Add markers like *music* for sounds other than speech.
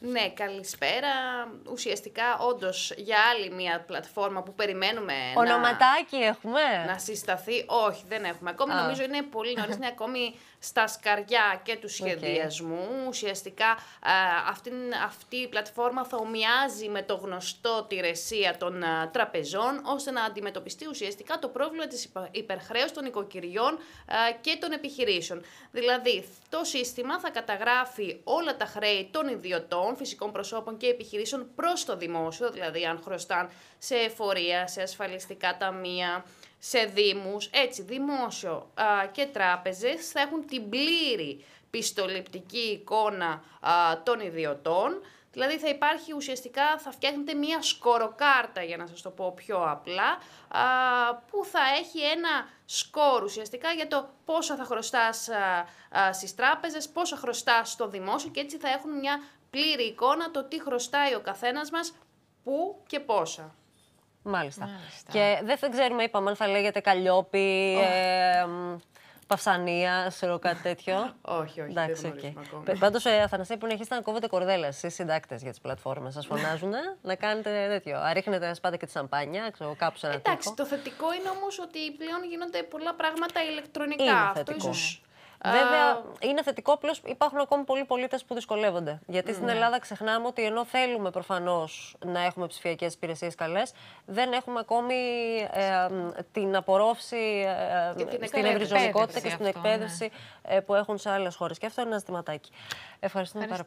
Ναι, καλησπέρα. Ουσιαστικά, όντως για άλλη μια πλατφόρμα που περιμένουμε. Ονοματάκι έχουμε. Να συσταθεί. Όχι, δεν έχουμε. Ακόμη νομίζω είναι πολύ νωρίς, είναι ακόμη στα σκαριά και του σχεδιασμού. Ουσιαστικά α, αυτή, η πλατφόρμα θα ομοιάζει με το γνωστό τη ρεσία των τραπεζών, ώστε να αντιμετωπιστεί ουσιαστικά το πρόβλημα της υπερχρέωσης των οικοκυριών και των επιχειρήσεων. Δηλαδή, το σύστημα θα καταγράφει όλα τα χρέη των ιδιωτών φυσικών προσώπων και επιχειρήσεων προς το δημόσιο, δηλαδή αν χρωστάν σε εφορία, σε ασφαλιστικά ταμεία, σε δήμους, Έτσι, δημόσιο α, και τράπεζες θα έχουν την πλήρη πιστοληπτική εικόνα των ιδιωτών. Δηλαδή θα υπάρχει ουσιαστικά, θα φτιάχνετε μία σκοροκάρτα για να σας το πω πιο απλά, α, που θα έχει ένα σκορ ουσιαστικά για το πόσα θα χρωστάς α, α, στις τράπεζες, πόσα χρωστάς στο δημόσιο και έτσι θα έχουν μια πλήρη εικόνα το τι χρωστάει ο καθένας μας, πού και πόσα. Μάλιστα. Και δεν θα ξέρουμε, είπαμε, αν θα λέγεται καλλιόπη, oh. ε, παυσανία, κάτι τέτοιο. *laughs* όχι, όχι. Εντάξει, δεν okay. ακόμα. Πάντως, ε, Αθανασία, που να κόβετε κορδέλε, εσείς συντάκτες για τις πλατφόρμες, σας φωνάζουν να κάνετε τέτοιο. Αρίχνετε, πάτε και τη σαμπάνια, ξέρω κάπου σε ένα Εντάξει, το θετικό είναι όμως ότι πλέον γίνονται πολλά πράγματα ηλεκτρονικά. Είναι Βέβαια, είναι θετικό, απλώς υπάρχουν ακόμη πολλοί πολίτες που δυσκολεύονται. Γιατί στην ναι. Ελλάδα ξεχνάμε ότι ενώ θέλουμε προφανώς να έχουμε ψηφιακές υπηρεσίες καλές, δεν έχουμε ακόμη ε, την απορρόφηση ε, στην ευρυζωνικότητα και στην ναι. εκπαίδευση ε, που έχουν σε άλλες χώρες. Και αυτό είναι ένα ζητηματάκι. Ευχαριστούμε πάρα πολύ.